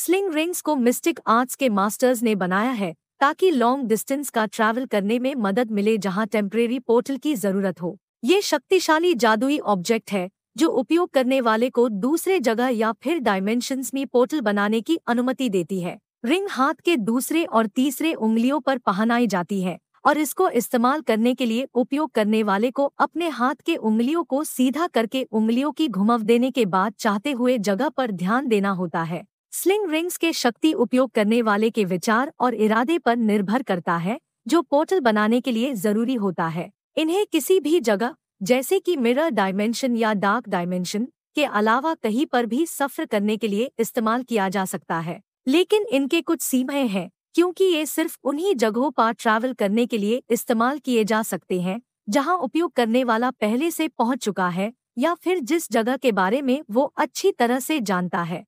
sling rings को mystic arts के masters ने बनाया है ताकि लॉन्ग डिस्टेंस का ट्रैवल करने में मदद मिले जहां टेम्परेरी पोर्टल की जरूरत हो ये शक्तिशाली जादुई ऑब्जेक्ट है जो उपयोग करने वाले को दूसरे जगह या फिर डायमेंशन में पोर्टल बनाने की अनुमति देती है रिंग हाथ के दूसरे और तीसरे उंगलियों पर पहनाई जाती है और इसको इस्तेमाल करने के लिए उपयोग करने वाले को अपने हाथ के उंगलियों को सीधा करके उंगलियों की घुमाव देने के बाद चाहते हुए जगह पर ध्यान देना होता है स्लिंग रिंग्स के शक्ति उपयोग करने वाले के विचार और इरादे पर निर्भर करता है जो पोर्टल बनाने के लिए जरूरी होता है इन्हें किसी भी जगह जैसे कि मिरर डायमेंशन या डार्क डायमेंशन के अलावा कहीं पर भी सफर करने के लिए इस्तेमाल किया जा सकता है लेकिन इनके कुछ सीमाएं हैं क्योंकि ये सिर्फ उन्हीं जगहों पर ट्रैवल करने के लिए इस्तेमाल किए जा सकते हैं जहां उपयोग करने वाला पहले से पहुंच चुका है या फिर जिस जगह के बारे में वो अच्छी तरह से जानता है